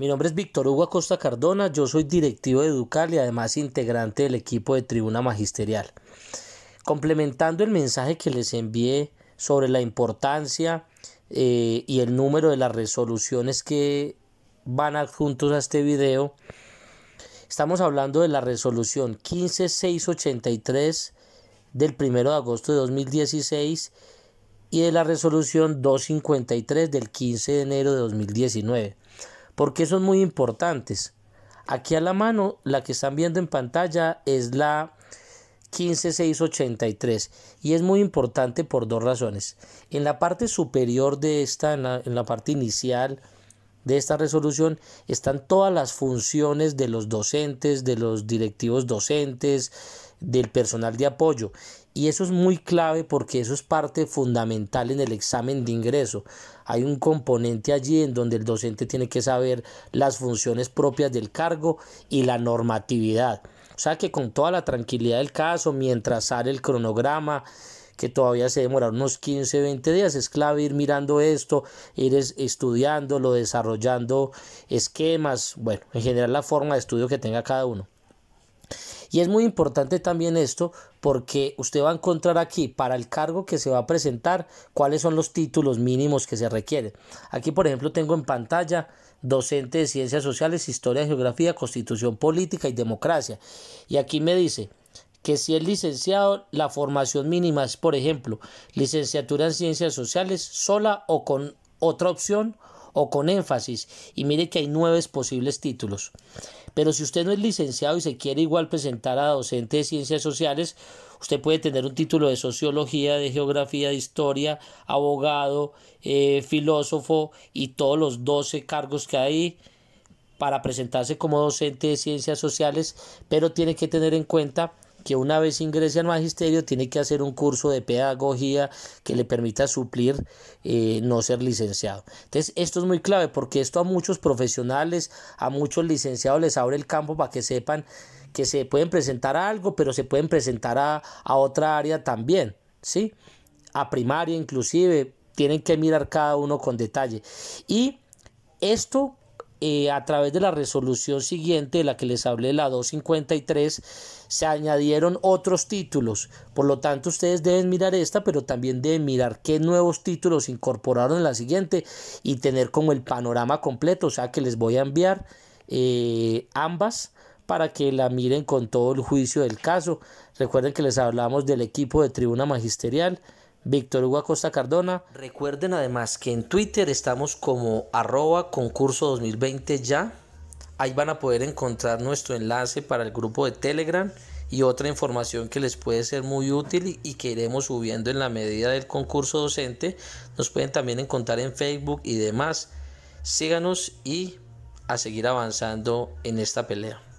Mi nombre es Víctor Hugo Acosta Cardona, yo soy directivo de Educal y además integrante del equipo de Tribuna Magisterial. Complementando el mensaje que les envié sobre la importancia eh, y el número de las resoluciones que van adjuntos a este video, estamos hablando de la resolución 15683 del 1 de agosto de 2016 y de la resolución 253 del 15 de enero de 2019 porque son muy importantes. Aquí a la mano, la que están viendo en pantalla es la 15683 y es muy importante por dos razones. En la parte superior de esta, en la, en la parte inicial de esta resolución, están todas las funciones de los docentes, de los directivos docentes, del personal de apoyo. Y eso es muy clave porque eso es parte fundamental en el examen de ingreso. Hay un componente allí en donde el docente tiene que saber las funciones propias del cargo y la normatividad. O sea que con toda la tranquilidad del caso, mientras sale el cronograma, que todavía se demora unos 15, 20 días. Es clave ir mirando esto, ir estudiándolo, desarrollando esquemas, bueno, en general la forma de estudio que tenga cada uno. Y es muy importante también esto porque usted va a encontrar aquí para el cargo que se va a presentar cuáles son los títulos mínimos que se requieren. Aquí por ejemplo tengo en pantalla docente de ciencias sociales, historia, geografía, constitución política y democracia. Y aquí me dice que si es licenciado, la formación mínima es, por ejemplo, licenciatura en ciencias sociales sola o con otra opción o con énfasis y mire que hay nueve posibles títulos. Pero si usted no es licenciado y se quiere igual presentar a docente de ciencias sociales, usted puede tener un título de sociología, de geografía, de historia, abogado, eh, filósofo y todos los 12 cargos que hay para presentarse como docente de ciencias sociales, pero tiene que tener en cuenta que una vez ingrese al magisterio tiene que hacer un curso de pedagogía que le permita suplir eh, no ser licenciado. Entonces esto es muy clave porque esto a muchos profesionales, a muchos licenciados les abre el campo para que sepan que se pueden presentar a algo, pero se pueden presentar a, a otra área también, ¿sí? A primaria inclusive, tienen que mirar cada uno con detalle. Y esto eh, a través de la resolución siguiente de la que les hablé, la 253, se añadieron otros títulos. Por lo tanto, ustedes deben mirar esta, pero también deben mirar qué nuevos títulos incorporaron en la siguiente y tener como el panorama completo. O sea que les voy a enviar eh, ambas para que la miren con todo el juicio del caso. Recuerden que les hablamos del equipo de tribuna magisterial Víctor Hugo Acosta Cardona. Recuerden además que en Twitter estamos como arroba concurso 2020 ya. Ahí van a poder encontrar nuestro enlace para el grupo de Telegram y otra información que les puede ser muy útil y que iremos subiendo en la medida del concurso docente. Nos pueden también encontrar en Facebook y demás. Síganos y a seguir avanzando en esta pelea.